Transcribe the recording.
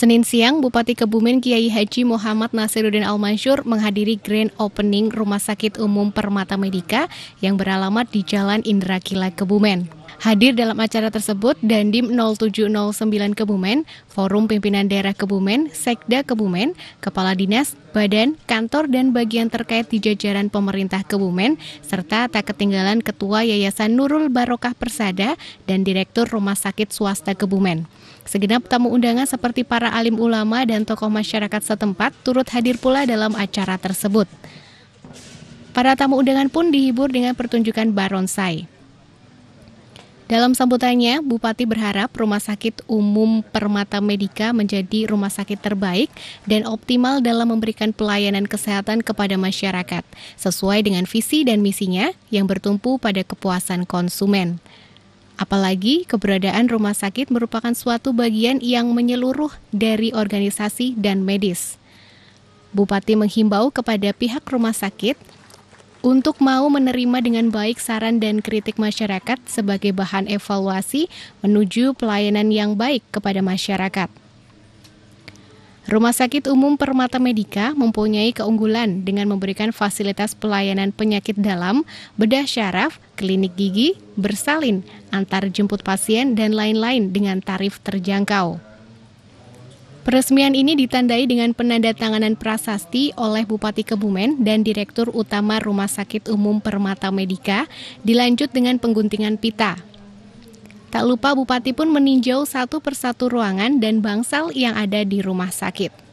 Senin siang, Bupati Kebumen Kiai Haji Muhammad Nasiruddin Al-Mansur menghadiri grand opening Rumah Sakit Umum Permata Medika yang beralamat di Jalan Indra Kila Kebumen. Hadir dalam acara tersebut Dandim 0709 Kebumen, Forum Pimpinan Daerah Kebumen, Sekda Kebumen, Kepala Dinas, Badan, Kantor, dan bagian terkait di jajaran pemerintah Kebumen, serta tak ketinggalan Ketua Yayasan Nurul Barokah Persada dan Direktur Rumah Sakit Swasta Kebumen. Segenap tamu undangan seperti para alim ulama dan tokoh masyarakat setempat turut hadir pula dalam acara tersebut. Para tamu undangan pun dihibur dengan pertunjukan baronsai. Dalam sambutannya, Bupati berharap Rumah Sakit Umum Permata Medika menjadi rumah sakit terbaik dan optimal dalam memberikan pelayanan kesehatan kepada masyarakat, sesuai dengan visi dan misinya yang bertumpu pada kepuasan konsumen. Apalagi keberadaan rumah sakit merupakan suatu bagian yang menyeluruh dari organisasi dan medis. Bupati menghimbau kepada pihak rumah sakit untuk mau menerima dengan baik saran dan kritik masyarakat sebagai bahan evaluasi menuju pelayanan yang baik kepada masyarakat. Rumah Sakit Umum Permata Medika mempunyai keunggulan dengan memberikan fasilitas pelayanan penyakit dalam, bedah syaraf, klinik gigi, bersalin, antar jemput pasien, dan lain-lain dengan tarif terjangkau. Peresmian ini ditandai dengan penandatanganan prasasti oleh Bupati Kebumen dan Direktur Utama Rumah Sakit Umum Permata Medika, dilanjut dengan pengguntingan pita. Tak lupa Bupati pun meninjau satu persatu ruangan dan bangsal yang ada di rumah sakit.